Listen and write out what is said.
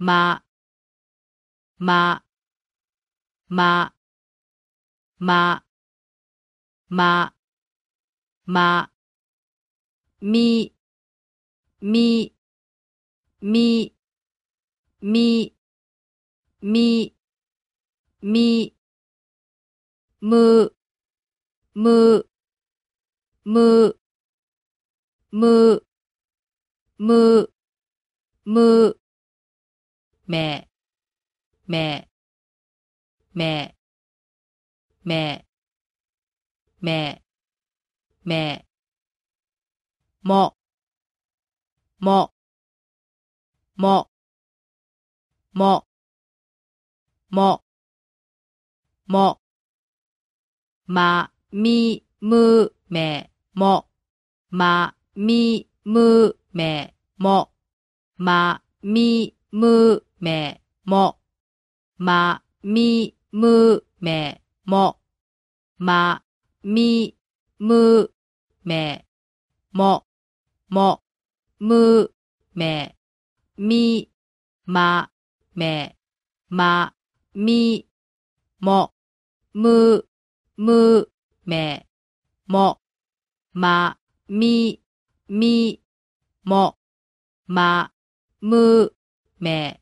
ま、ま、ま、ま、ま、ま、み、み、み、み、み、み、む、む、む、む、む、む、め、め、め、め、め、め、も、も、も、も、も、も、ま、み、む、め、も、ま、み、む、め、も、ま、み、む、めも、まみむめも、まみむめも、もむめみまめまみも、むむめも、まみみも、まむめ